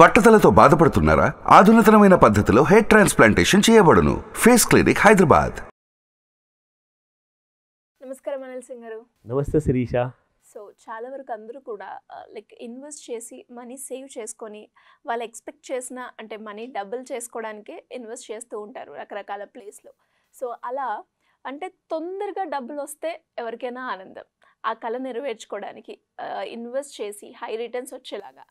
బట్టతలతో బాధపడుతున్నారా ఆధునితనమైన పద్ధతిలో హెయిర్ ట్రాన్స్ప్లాంటేషన్ చేయబడును ఫేస్ క్లినిక్ హైదరాబాద్ నమస్కారం అనిల్ సింగ్ గారు నమస్తే శిరీష సో చాలా వరకు అందరూ కూడా లైక్ ఇన్వెస్ట్ చేసి మనీ సేవ్ చేసుకొని వాళ్ళు ఎక్స్పెక్ట్ చేసిన అంటే మనీ డబుల్ చేసుకోవడానికి ఇన్వెస్ట్ చేస్తూ ఉంటారు రకరకాల ప్లేస్లో సో అలా అంటే తొందరగా డబ్బులు వస్తే ఎవరికైనా ఆనందం ఆ కళ నెరవేర్చుకోవడానికి ఇన్వెస్ట్ చేసి హై రిటర్న్స్ వచ్చేలాగా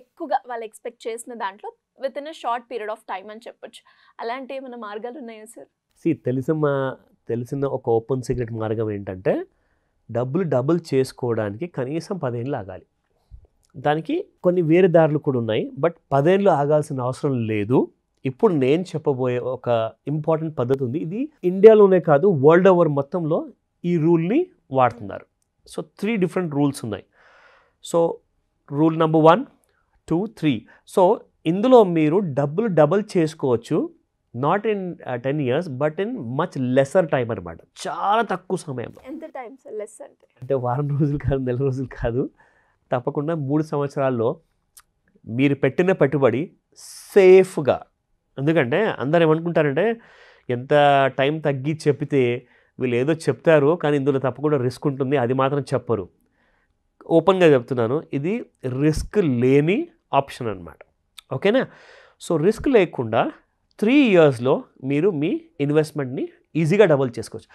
ఎక్కువగా వాళ్ళు ఎక్స్పెక్ట్ చేసిన దాంట్లో with in short period of time అని చెప్పొచ్చు అలాంటి ఏమైనా మార్గాలు ఉన్నాయా సార్ సి తెలిసిన తెలిసిన ఒక ఓపెన్ సీక్రెట్ మార్గం ఏంటంటే డబ్బులు డబుల్ చేసుకోవడానికి కనీసం పదేళ్ళు ఆగాలి దానికి కొన్ని వేరే దారులు కూడా ఉన్నాయి బట్ పదేళ్ళు ఆగాల్సిన అవసరం లేదు ఇప్పుడు నేను చెప్పబోయే ఒక ఇంపార్టెంట్ పద్ధతి ఉంది ఇది ఇండియాలోనే కాదు వరల్డ్ ఓవర్ మొత్తంలో ఈ రూల్ని వాడుతున్నారు సో త్రీ డిఫరెంట్ రూల్స్ ఉన్నాయి so rule number one two three so ఇందులో మీరు డబ్బులు డబుల్ చేసుకోవచ్చు not in ten years but in much lesser time అనమాట చాలా తక్కువ సమయం ఎంత టైం సార్ అంటే అంటే వారం రోజులు కాదు నెల రోజులు కాదు తప్పకుండా మూడు సంవత్సరాల్లో మీరు పెట్టిన పెట్టుబడి సేఫ్గా ఎందుకంటే అందరు ఏమనుకుంటారంటే ఎంత టైం తగ్గి చెప్పితే వీళ్ళు ఏదో చెప్తారు కానీ ఇందులో తప్పకుండా రిస్క్ ఉంటుంది అది మాత్రం చెప్పరు ఓపెన్గా చెప్తున్నాను ఇది రిస్క్ లేని ఆప్షన్ అనమాట ఓకేనా సో రిస్క్ లేకుండా త్రీ ఇయర్స్లో మీరు మీ ఇన్వెస్ట్మెంట్ని ఈజీగా డబుల్ చేసుకోవచ్చు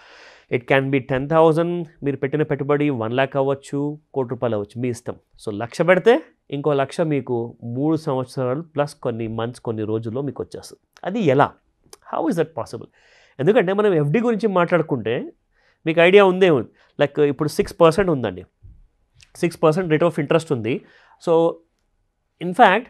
it can be ten thousand మీరు పెట్టిన పెట్టుబడి వన్ ల్యాక్ అవ్వచ్చు కోటి రూపాయలు అవ్వచ్చు మీ ఇష్టం సో లక్ష పెడితే ఇంకో లక్ష మీకు మూడు సంవత్సరాలు ప్లస్ కొన్ని మంత్స్ కొన్ని రోజుల్లో మీకు వచ్చేస్తుంది అది ఎలా హౌ ఇస్ దట్ పాసిబుల్ ఎందుకంటే మనం ఎఫ్డి గురించి మాట్లాడుకుంటే మీకు ఐడియా ఉందే లైక్ ఇప్పుడు సిక్స్ పర్సెంట్ ఉందండి six percent rate of interest ఉంది సో ఇన్ఫ్యాక్ట్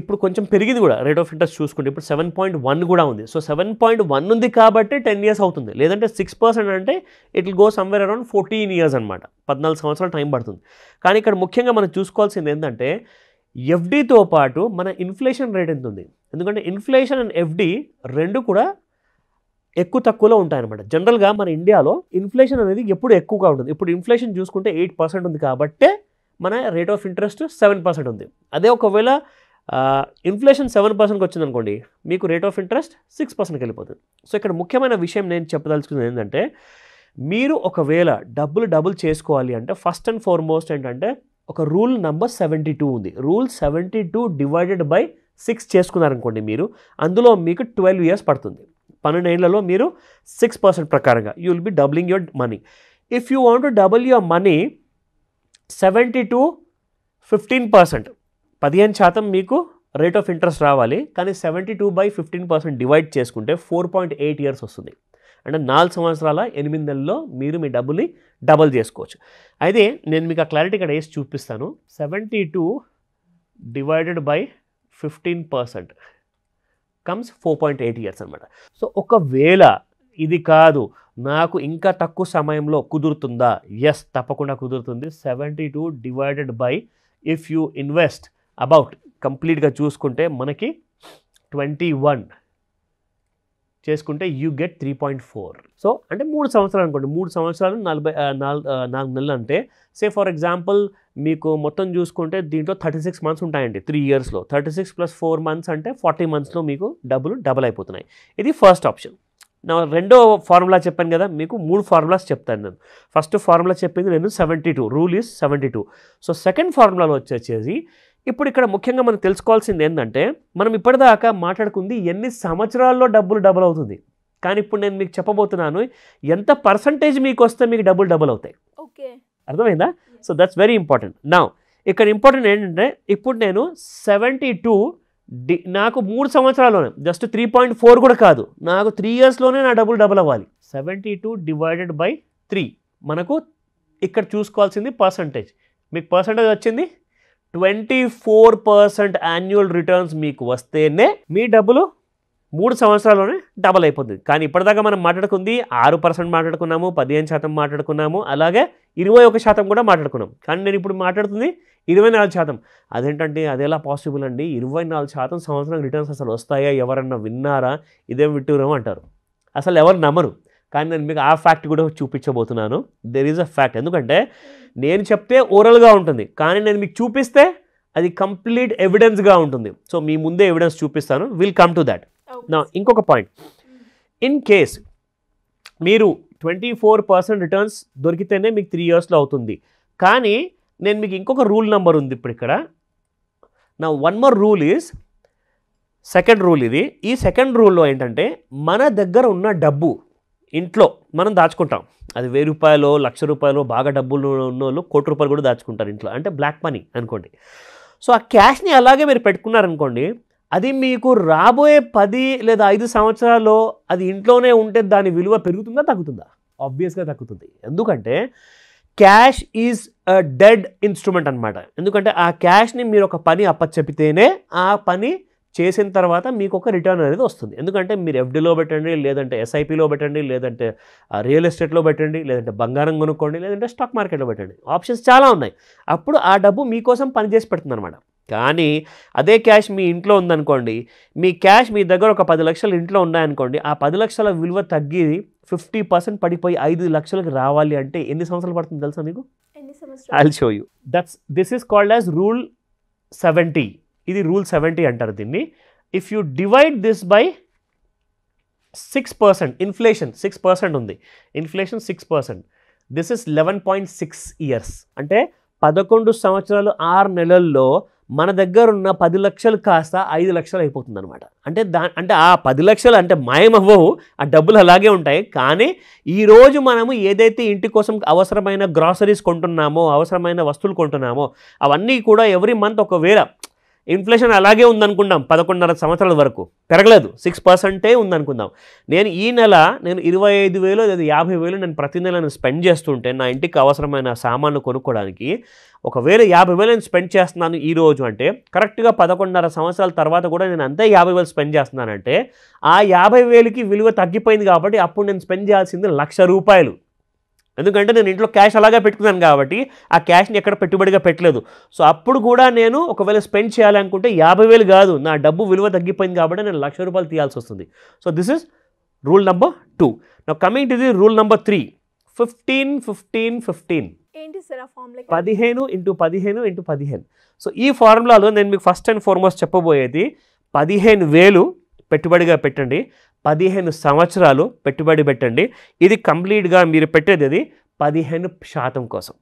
ఇప్పుడు కొంచెం పెరిగింది కూడా రేట్ ఆఫ్ ఇంట్రెస్ట్ చూసుకుంటే ఇప్పుడు సెవెన్ పాయింట్ వన్ కూడా ఉంది సో సెవెన్ పాయింట్ వన్ ఉంది కాబట్టి టెన్ ఇయర్స్ అవుతుంది లేదంటే సిక్స్ పర్సెంట్ అంటే it will go somewhere around fourteen years అనమాట పద్నాలుగు సంవత్సరాలు టైం పడుతుంది కానీ ఇక్కడ ముఖ్యంగా మనం చూసుకోవాల్సింది ఏంటంటే ఎఫ్డీతో పాటు మన ఇన్ఫ్లేషన్ రేట్ ఎంత ఉంది ఎందుకంటే ఇన్ఫ్లేషన్ అండ్ ఎఫ్డీ రెండు కూడా ఎక్కువ తక్కువలో ఉంటాయన్నమాట జనరల్గా మన ఇండియాలో ఇన్ఫ్లేషన్ అనేది ఎప్పుడు ఎక్కువగా ఉంటుంది ఇప్పుడు ఇన్ఫ్లేషన్ చూసుకుంటే ఎయిట్ పర్సెంట్ ఉంది కాబట్టే మన rate of interest seven percent ఉంది అదే ఒకవేళ ఇన్ఫ్లేషన్ సెవెన్ పర్సెంట్కి వచ్చిందనుకోండి మీకు రేట్ ఆఫ్ ఇంట్రెస్ట్ సిక్స్ పర్సెంట్కి వెళ్ళిపోతుంది సో ఇక్కడ ముఖ్యమైన విషయం నేను చెప్పదలుచుకుంది ఏంటంటే మీరు ఒకవేళ డబ్బులు డబుల్ చేసుకోవాలి అంటే ఫస్ట్ అండ్ ఫార్మోస్ట్ ఏంటంటే ఒక రూల్ నెంబర్ సెవెంటీ టూ ఉంది rule seventy two divided by six చేసుకున్నారనుకోండి మీరు అందులో మీకు ట్వెల్వ్ ఇయర్స్ పడుతుంది పన్నెండు ఏళ్ళలో మీరు సిక్స్ పర్సెంట్ ప్రకారంగా you will be doubling your money if you want to double your money seventy two fifteen percent పదిహేను శాతం మీకు రేట్ ఆఫ్ ఇంట్రెస్ట్ రావాలి కానీ seventy two by fifteen percent divide చేసుకుంటే ఫోర్ పాయింట్ ఎయిట్ ఇయర్స్ వస్తుంది అంటే నాలుగు సంవత్సరాల ఎనిమిది నెలల్లో మీరు మీ డబ్బుని డబల్ చేసుకోవచ్చు అయితే నేను మీకు ఆ క్లారిటీ ఇక్కడ వేసి చూపిస్తాను seventy two divided by fifteen percent comes four point eight years అనమాట సో ఒకవేళ ఇది కాదు నాకు ఇంకా తక్కువ సమయంలో కుదురుతుందా ఎస్ తప్పకుండా కుదురుతుంది seventy two divided by if you invest about కంప్లీట్గా చూసుకుంటే మనకి ట్వంటీ వన్ చేసుకుంటే you get three point four so అంటే మూడు సంవత్సరాలు అనుకోండి మూడు సంవత్సరాలు నలభై నాలుగు నెలలు అంటే సే ఫర్ ఎగ్జాంపుల్ మీకు మొత్తం చూసుకుంటే దీంట్లో థర్టీ సిక్స్ మంత్స్ ఉంటాయండి త్రీ ఇయర్స్లో thirty six plus four months అంటే ఫార్టీ మంత్స్లో మీకు డబ్బులు డబుల్ అయిపోతున్నాయి ఇది ఫస్ట్ ఆప్షన్ నా రెండో ఫార్ములా చెప్పాను కదా మీకు మూడు ఫార్ములాస్ చెప్తాను నేను ఫస్ట్ ఫార్ములా చెప్పింది నేను seventy two rule is seventy two so second ఫార్ములాలో వచ్చేసి ఇప్పుడు ఇక్కడ ముఖ్యంగా మనం తెలుసుకోవాల్సింది ఏంటంటే మనం ఇప్పటిదాకా మాట్లాడుకుంది ఎన్ని సంవత్సరాల్లో డబ్బులు డబుల్ అవుతుంది కానీ ఇప్పుడు నేను మీకు చెప్పబోతున్నాను ఎంత పర్సంటేజ్ మీకు వస్తే మీకు డబ్బులు డబుల్ అవుతాయి ఓకే అర్థమైందా సో దట్స్ వెరీ ఇంపార్టెంట్ నా ఇక్కడ ఇంపార్టెంట్ ఏంటంటే ఇప్పుడు నేను సెవెంటీ టూ డి నాకు మూడు సంవత్సరాల్లోనే జస్ట్ త్రీ పాయింట్ ఫోర్ కూడా కాదు నాకు త్రీ ఇయర్స్లోనే నా డబ్బులు డబుల్ అవ్వాలి seventy two divided by three మనకు ఇక్కడ చూసుకోవాల్సింది పర్సంటేజ్ మీకు పర్సంటేజ్ వచ్చింది twenty four percent annual returns మీకు వస్తేనే మీ డబ్బులు మూడు సంవత్సరాల్లోనే డబల్ అయిపోతుంది కానీ ఇప్పటిదాకా మనం మాట్లాడుకుంది ఆరు పర్సెంట్ మాట్లాడుకున్నాము పదిహేను శాతం మాట్లాడుకున్నాము అలాగే ఇరవై ఒక శాతం కూడా మాట్లాడుకున్నాం కానీ నేను ఇప్పుడు మాట్లాడుతుంది ఇరవై నాలుగు శాతం అదేంటంటే అదేలా పాసిబుల్ అండి ఇరవై నాలుగు శాతం సంవత్సరం రిటర్న్స్ అసలు వస్తాయా ఎవరన్నా విన్నారా ఇదేం విట్టూరం అంటారు అసలు ఎవరు నమ్మరు కానీ నేను మీకు ఆ ఫ్యాక్ట్ కూడా చూపించబోతున్నాను దెర్ ఈజ్ అ ఫ్యాక్ట్ ఎందుకంటే నేను చెప్తే ఓరల్గా ఉంటుంది కానీ నేను మీకు చూపిస్తే అది కంప్లీట్ ఎవిడెన్స్గా ఉంటుంది సో మీ ముందే ఎవిడెన్స్ చూపిస్తాను విల్ కమ్ టు దాట్ నా ఇంకొక పాయింట్ ఇన్ కేస్ మీరు ట్వంటీ ఫోర్ పర్సెంట్ రిటర్న్స్ దొరికితేనే మీకు త్రీ ఇయర్స్లో అవుతుంది కానీ నేను మీకు ఇంకొక రూల్ నెంబర్ ఉంది ఇప్పుడు ఇక్కడ నా one more rule is second rule ఇది ఈ సెకండ్ రూల్లో ఏంటంటే మన దగ్గర ఉన్న డబ్బు ఇంట్లో మనం దాచుకుంటాం అది వెయ్యి రూపాయలు లక్ష రూపాయలు బాగా డబ్బులు ఉన్న వాళ్ళు కోటి రూపాయలు కూడా దాచుకుంటారు ఇంట్లో అంటే బ్లాక్ మనీ అనుకోండి సో ఆ క్యాష్ని అలాగే మీరు పెట్టుకున్నారనుకోండి అది మీకు రాబోయే పది లేదా ఐదు సంవత్సరాల్లో అది ఇంట్లోనే ఉంటే దాని విలువ పెరుగుతుందా తగ్గుతుందా ఆబ్వియస్గా తగ్గుతుంది ఎందుకంటే క్యాష్ ఈజ్ డెడ్ ఇన్స్ట్రుమెంట్ అనమాట ఎందుకంటే ఆ క్యాష్ని మీరు ఒక పని అప్పచెపితేనే ఆ పని చేసిన తర్వాత మీకు ఒక రిటర్న్ అనేది వస్తుంది ఎందుకంటే మీరు ఎఫ్డీలో పెట్టండి లేదంటే ఎస్ఐపిలో పెట్టండి లేదంటే రియల్ ఎస్టేట్లో పెట్టండి లేదంటే బంగారం కొనుక్కోండి లేదంటే స్టాక్ మార్కెట్లో పెట్టండి ఆప్షన్స్ చాలా ఉన్నాయి అప్పుడు ఆ డబ్బు మీకోసం పనిచేసి పెడుతుంది అనమాట కానీ అదే క్యాష్ మీ ఇంట్లో ఉందనుకోండి మీ క్యాష్ మీ దగ్గర ఒక పది లక్షలు ఇంట్లో ఉన్నాయనుకోండి ఆ పది లక్షల విలువ తగ్గి ఫిఫ్టీ పర్సెంట్ పడిపోయి ఐదు లక్షలకు రావాలి అంటే ఎన్ని సంవత్సరాలు పడుతుంది తెలుసా మీకు I'll show you that's this is called as rule seventy ఇది రూల్ సెవెంటీ అంటారు దీన్ని if you divide this by six percent inflation six percent ఉంది inflation six percent this is eleven point six years అంటే పదకొండు సంవత్సరాలు ఆరు నెలల్లో మన దగ్గర ఉన్న పది లక్షలు కాస్త ఐదు లక్షలు అయిపోతుంది అనమాట అంటే దా అంటే ఆ పది లక్షలు అంటే మాయమవ్వవు ఆ డబ్బులు అలాగే ఉంటాయి కానీ ఈరోజు మనము ఏదైతే ఇంటి కోసం అవసరమైన గ్రాసరీస్ కొంటున్నామో అవసరమైన వస్తువులు కొంటున్నామో అవన్నీ కూడా ఎవ్రీ మంత్ ఒకవేళ ఇన్ఫ్లేషన్ అలాగే ఉందనుకుందాం పదకొండున్నర సంవత్సరాల వరకు పెరగలేదు సిక్స్ పర్సెంటే ఉందనుకుందాం నేను ఈ నెల నేను ఇరవై ఐదు వేలు లేదా యాభై వేలు నేను ప్రతి నెల నేను స్పెండ్ చేస్తుంటే నా ఇంటికి అవసరమైన సామాన్లు కొనుక్కోవడానికి ఒకవేళ యాభై వేలు నేను స్పెండ్ చేస్తున్నాను ఈ రోజు అంటే కరెక్ట్గా పదకొండున్నర సంవత్సరాల తర్వాత కూడా నేను అంతే యాభై వేలు స్పెండ్ చేస్తున్నానంటే ఆ యాభై వేలకి విలువ తగ్గిపోయింది కాబట్టి అప్పుడు నేను స్పెండ్ చేయాల్సింది లక్ష రూపాయలు ఎందుకంటే నేను ఇంట్లో క్యాష్ అలాగే పెట్టుకున్నాను కాబట్టి ఆ క్యాష్ని ఎక్కడ పెట్టుబడిగా పెట్టలేదు సో అప్పుడు కూడా నేను ఒకవేళ స్పెండ్ చేయాలనుకుంటే యాభై వేలు కాదు నా డబ్బు విలువ తగ్గిపోయింది కాబట్టి నేను లక్ష రూపాయలు తీయాల్సి వస్తుంది so this is rule number two నా coming to the rule number three fifteen fifteen fifteen పదిహేను ఇంటూ పదిహేను ఇంటూ పదిహేను సో ఈ ఫార్ములాలో నేను మీకు ఫస్ట్ అండ్ ఫార్మోస్ట్ చెప్పబోయేది పదిహేను వేలు పెట్టుబడిగా పెట్టండి పదిహేను సంవత్సరాలు పెట్టుబడి పెట్టండి ఇది కంప్లీట్గా మీరు పెట్టేది అది పదిహేను శాతం కోసం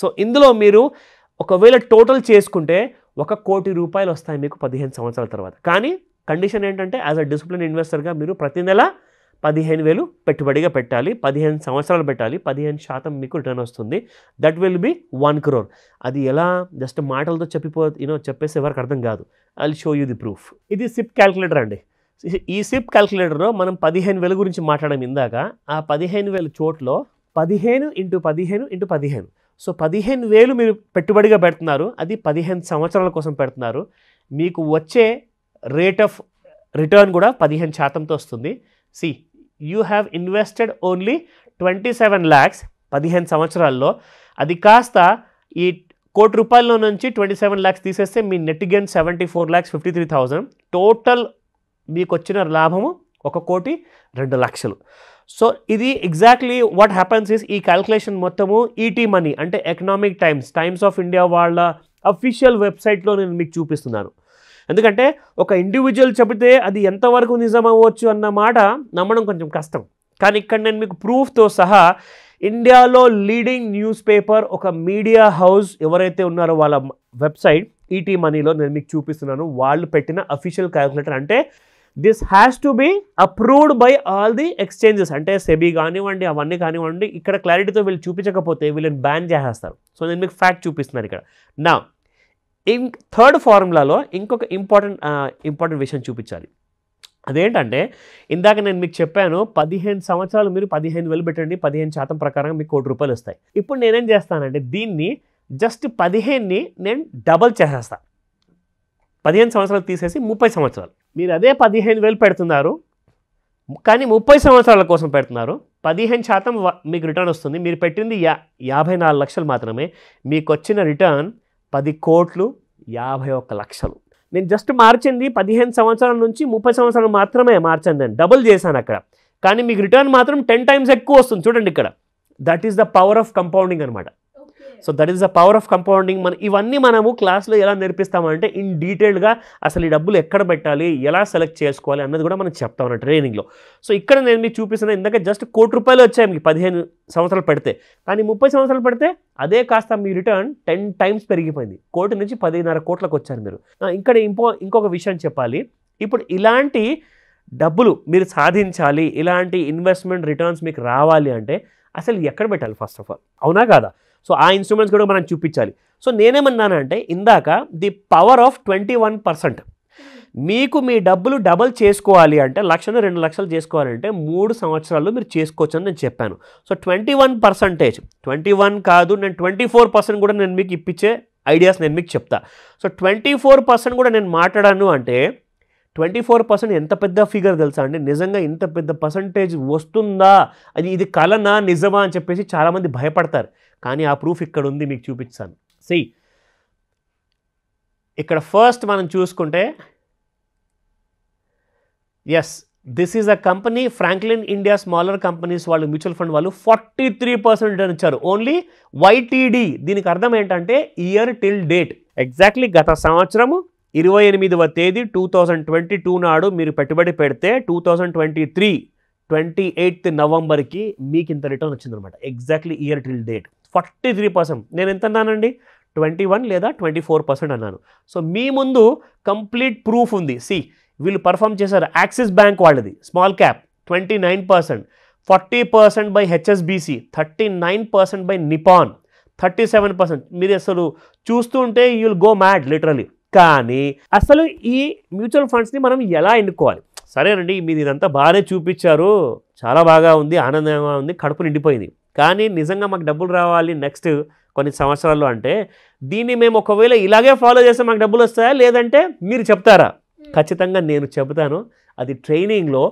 సో ఇందులో మీరు ఒకవేళ టోటల్ చేసుకుంటే ఒక కోటి రూపాయలు వస్తాయి మీకు పదిహేను సంవత్సరాల తర్వాత కానీ కండిషన్ ఏంటంటే యాజ్ అ డిసిప్లిన్ ఇన్వెస్టర్గా మీరు ప్రతి నెల పదిహేను వేలు పెట్టుబడిగా పెట్టాలి పదిహేను సంవత్సరాలు పెట్టాలి పదిహేను శాతం మీకు రిటర్న్ వస్తుంది that will be one crore అది ఎలా జస్ట్ మాటలతో చెప్పిపో యూనో చెప్పేసి ఎవరికి అర్థం కాదు I show you the proof ఇది సిప్ క్యాల్కులేటర్ అండి ఈ సిప్ క్యాల్కులేటర్లో మనం పదిహేను వేల గురించి మాట్లాడడం ఇందాక ఆ పదిహేను వేల చోట్లో పదిహేను ఇంటూ పదిహేను ఇంటూ పదిహేను సో పదిహేను వేలు మీరు పెట్టుబడిగా పెడుతున్నారు అది పదిహేను సంవత్సరాల కోసం పెడుతున్నారు మీకు వచ్చే రేట్ ఆఫ్ రిటర్న్ కూడా పదిహేను శాతంతో వస్తుంది see you have invested only twenty seven lakhs పదిహేను సంవత్సరాల్లో అది కాస్త ఈ కోటి రూపాయల్లో నుంచి ట్వంటీ సెవెన్ ల్యాక్స్ తీసేస్తే మీ net gain seventy four lakhs fifty three thousand total మీకు వచ్చిన లాభము ఒక కోటి రెండు లక్షలు సో ఇది ఎగ్జాక్ట్లీ వాట్ హ్యాపన్స్ ఇస్ ఈ క్యాల్కులేషన్ మొత్తము ఈటీ e మనీ అంటే economic times times of India వాళ్ళ అఫీషియల్ వెబ్సైట్లో నేను మీకు చూపిస్తున్నాను ఎందుకంటే ఒక ఇండివిజువల్ చెబితే అది ఎంతవరకు నిజమవ్వచ్చు అన్న మాట నమ్మడం కొంచెం కష్టం కానీ ఇక్కడ నేను మీకు ప్రూఫ్తో సహా ఇండియాలో లీడింగ్ న్యూస్ పేపర్ ఒక మీడియా హౌస్ ఎవరైతే ఉన్నారో వాళ్ళ వెబ్సైట్ ఈటీ మనీలో నేను మీకు చూపిస్తున్నాను వాళ్ళు పెట్టిన అఫీషియల్ క్యాలిక్యులేటర్ అంటే this has to be approved by all the exchanges అంటే సెబీ కానివ్వండి అవన్నీ కానివ్వండి ఇక్కడ క్లారిటీతో వీళ్ళు చూపించకపోతే వీళ్ళని బ్యాన్ చేసేస్తారు సో నేను మీకు ఫ్యాక్ట్ చూపిస్తున్నారు ఇక్కడ నా ఇం థర్డ్ ఫార్ములాలో ఇంకొక ఇంపార్టెంట్ ఇంపార్టెంట్ విషయం చూపించాలి అదేంటంటే ఇందాక నేను మీకు చెప్పాను పదిహేను సంవత్సరాలు మీరు పదిహేను వేలు పెట్టండి పదిహేను శాతం ప్రకారం మీకు కోటి రూపాయలు వస్తాయి ఇప్పుడు నేనేం చేస్తానంటే దీన్ని జస్ట్ పదిహేనుని నేను డబల్ చేసేస్తాను పదిహేను సంవత్సరాలు తీసేసి ముప్పై సంవత్సరాలు మీరు అదే పదిహేను వేలు పెడుతున్నారు కానీ ముప్పై సంవత్సరాల కోసం పెడుతున్నారు పదిహేను శాతం మీకు రిటర్న్ వస్తుంది మీరు పెట్టింది యా యాభై నాలుగు లక్షలు మాత్రమే మీకు వచ్చిన రిటర్న్ పది కోట్లు యాభై ఒక్క లక్షలు నేను జస్ట్ మార్చింది పదిహేను సంవత్సరాల నుంచి ముప్పై సంవత్సరాలు మాత్రమే మార్చాను నేను డబుల్ చేశాను అక్కడ కానీ మీకు రిటర్న్ మాత్రం టెన్ టైమ్స్ ఎక్కువ వస్తుంది చూడండి ఇక్కడ that is the power of compounding అనమాట so that is the power of compounding మన ఇవన్నీ మనము క్లాస్లో ఎలా నేర్పిస్తామంటే ఇన్ డీటెయిల్డ్గా అసలు ఈ డబ్బులు ఎక్కడ పెట్టాలి ఎలా సెలెక్ట్ చేసుకోవాలి అన్నది కూడా మనం చెప్తామన్న ట్రైనింగ్లో సో ఇక్కడ నేను మీకు చూపిస్తున్న ఇందాక జస్ట్ కోటి రూపాయలు వచ్చాయి మీకు పదిహేను సంవత్సరాలు పెడితే కానీ ముప్పై సంవత్సరాలు పెడితే అదే కాస్త మీ రిటర్న్ టెన్ టైమ్స్ పెరిగిపోయింది కోటి నుంచి పదిన్నర కోట్లకు వచ్చారు మీరు ఇక్కడ ఇంకో ఇంకొక విషయం చెప్పాలి ఇప్పుడు ఇలాంటి డబ్బులు మీరు సాధించాలి ఇలాంటి ఇన్వెస్ట్మెంట్ రిటర్న్స్ మీకు రావాలి అంటే అసలు ఎక్కడ పెట్టాలి ఫస్ట్ ఆఫ్ ఆల్ అవునా కాదా సో ఆ ఇన్స్ట్రుమెంట్స్ కూడా మనం చూపించాలి సో నేనేమన్నానంటే ఇందాక the power of twenty one percent మీకు మీ డబ్బులు డబల్ చేసుకోవాలి అంటే లక్షను రెండు లక్షలు చేసుకోవాలంటే మూడు సంవత్సరాలు మీరు చేసుకోవచ్చు అని నేను చెప్పాను so twenty one percentage twenty one కాదు నేను ట్వంటీ ఫోర్ పర్సెంట్ కూడా నేను మీకు ఇప్పించే ఐడియాస్ నేను మీకు చెప్తా సో ట్వంటీ ఫోర్ పర్సెంట్ కూడా నేను మాట్లాడాను అంటే ట్వంటీ ఫోర్ పర్సెంట్ ఎంత పెద్ద ఫిగర్ తెలుసా అండి నిజంగా ఇంత పెద్ద పర్సంటేజ్ వస్తుందా అది ఇది కలనా నిజమా అని చెప్పేసి చాలామంది భయపడతారు కానీ ఆ ప్రూఫ్ ఇక్కడ ఉంది మీకు చూపించాను సి ఇక్కడ ఫస్ట్ మనం చూసుకుంటే yes this is a company Franklin India smaller companies వాళ్ళు మ్యూచువల్ ఫండ్ వాళ్ళు ఫార్టీ త్రీ పర్సెంట్ రిటర్న్ ఇచ్చారు ఓన్లీ వైటీడీ దీనికి అర్థం ఏంటంటే ఇయర్ టిల్ డేట్ ఎగ్జాక్ట్లీ గత సంవత్సరము ఇరవై ఎనిమిదవ తేదీ టూ థౌజండ్ ట్వంటీ టూ నాడు మీరు పెట్టుబడి పెడితే two thousand twenty three twenty eighth నవంబర్కి మీకు ఇంత రిటర్న్ వచ్చిందనమాట exactly year till date forty three percent నేను ఎంత అన్నానండి ట్వంటీ వన్ లేదా ట్వంటీ ఫోర్ పర్సెంట్ అన్నాను సో మీ ముందు కంప్లీట్ ప్రూఫ్ ఉంది సి వీళ్ళు పర్ఫామ్ చేశారు యాక్సిస్ బ్యాంక్ వాళ్ళది small cap twenty nine percent forty percent by HSBC thirty nine percent by Nippon thirty seven percent మీరు అసలు చూస్తుంటే you will go mad literally కానీ అసలు ఈ మ్యూచువల్ ఫండ్స్ని మనం ఎలా ఎన్నుకోవాలి సరేనండి మీరు ఇదంతా బాగానే చూపించారు చాలా బాగా ఉంది ఆనందంగా ఉంది కడుపు నిండిపోయింది కానీ నిజంగా మాకు డబ్బులు రావాలి నెక్స్ట్ కొన్ని సంవత్సరాల్లో అంటే దీన్ని మేము ఒకవేళ ఇలాగే ఫాలో చేస్తే మాకు డబ్బులు వస్తాయా లేదంటే మీరు చెప్తారా ఖచ్చితంగా నేను చెబుతాను అది ట్రైనింగ్లో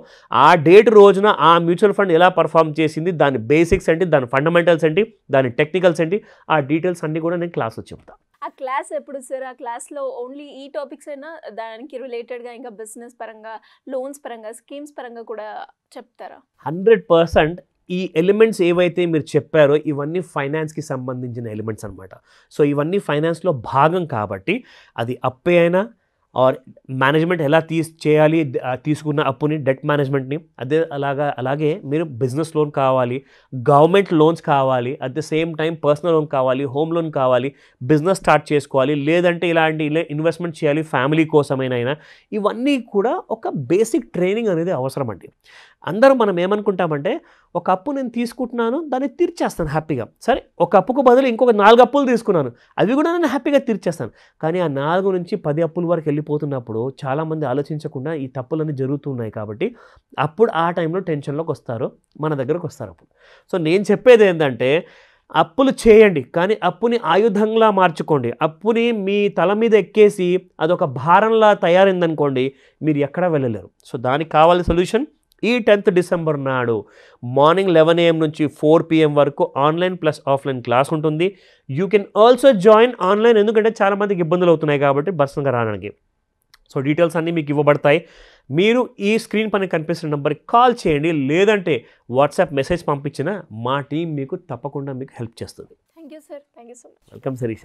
ఆ డేట్ రోజున ఆ మ్యూచువల్ ఫండ్ ఎలా పర్ఫామ్ చేసింది దాని బేసిక్స్ ఏంటి దాని ఫండమెంటల్స్ ఏంటి దాని టెక్నికల్స్ ఏంటి ఆ డీటెయిల్స్ అన్నీ కూడా నేను క్లాస్లో చెప్తాను ఆ క్లాస్ ఎప్పుడు సార్ ఆ క్లాస్లో ఓన్లీ ఈ టాపిక్స్ అయినా దానికి రిలేటెడ్గా ఇంకా బిజినెస్ పరంగా లోన్స్ పరంగా స్కీమ్స్ పరంగా కూడా చెప్తారా హండ్రెడ్ పర్సెంట్ ఈ ఎలిమెంట్స్ ఏవైతే మీరు చెప్పారో ఇవన్నీ ఫైనాన్స్కి సంబంధించిన ఎలిమెంట్స్ అనమాట సో ఇవన్నీ ఫైనాన్స్లో భాగం కాబట్టి అది అప్పే అయినా ఆర్ మేనేజ్మెంట్ ఎలా తీ చేయాలి తీసుకున్న అప్పుని డెట్ మేనేజ్మెంట్ని అదే అలాగా అలాగే మీరు బిజినెస్ లోన్ కావాలి గవర్నమెంట్ లోన్స్ కావాలి at the same time personal loan కావాలి హోమ్ లోన్ కావాలి బిజినెస్ స్టార్ట్ చేసుకోవాలి లేదంటే ఇలాంటి ఇన్వెస్ట్మెంట్ చేయాలి ఫ్యామిలీ కోసమైనా ఇవన్నీ కూడా ఒక బేసిక్ ట్రైనింగ్ అనేది అవసరం అండి అందరం మనం ఏమనుకుంటామంటే ఒక అప్పు నేను తీసుకుంటున్నాను దాన్ని తీర్చేస్తాను హ్యాపీగా సరే ఒక అప్పుకు బదులు ఇంకొక నాలుగు అప్పులు తీసుకున్నాను అవి కూడా నేను హ్యాపీగా తీర్చేస్తాను కానీ ఆ నాలుగు నుంచి పది అప్పుల వరకు వెళ్ళిపోతున్నప్పుడు చాలామంది ఆలోచించకుండా ఈ తప్పులన్నీ జరుగుతున్నాయి కాబట్టి అప్పుడు ఆ టైంలో టెన్షన్లోకి వస్తారు మన దగ్గరకు వస్తారు అప్పుడు సో నేను చెప్పేది ఏంటంటే అప్పులు చేయండి కానీ అప్పుని ఆయుధంలా మార్చుకోండి అప్పుని మీ తల మీద ఎక్కేసి అదొక భారంలా తయారైందనుకోండి మీరు ఎక్కడా వెళ్ళలేరు సో దానికి కావాలి సొల్యూషన్ ఈ టెన్త్ డిసెంబర్ నాడు మార్నింగ్ లెవెన్ ఏఎం నుంచి ఫోర్ పిఎం వరకు ఆన్లైన్ ప్లస్ ఆఫ్లైన్ క్లాస్ ఉంటుంది you can also join online ఎందుకంటే చాలామందికి ఇబ్బందులు అవుతున్నాయి కాబట్టి పర్సనల్గా రావడానికి సో డీటెయిల్స్ అన్నీ మీకు ఇవ్వబడతాయి మీరు ఈ స్క్రీన్ పైన కనిపిస్తున్న నెంబర్కి కాల్ చేయండి లేదంటే వాట్సాప్ మెసేజ్ పంపించిన మా టీం మీకు తప్పకుండా మీకు హెల్ప్ చేస్తుంది thank you sir thank you so much welcome Sirisha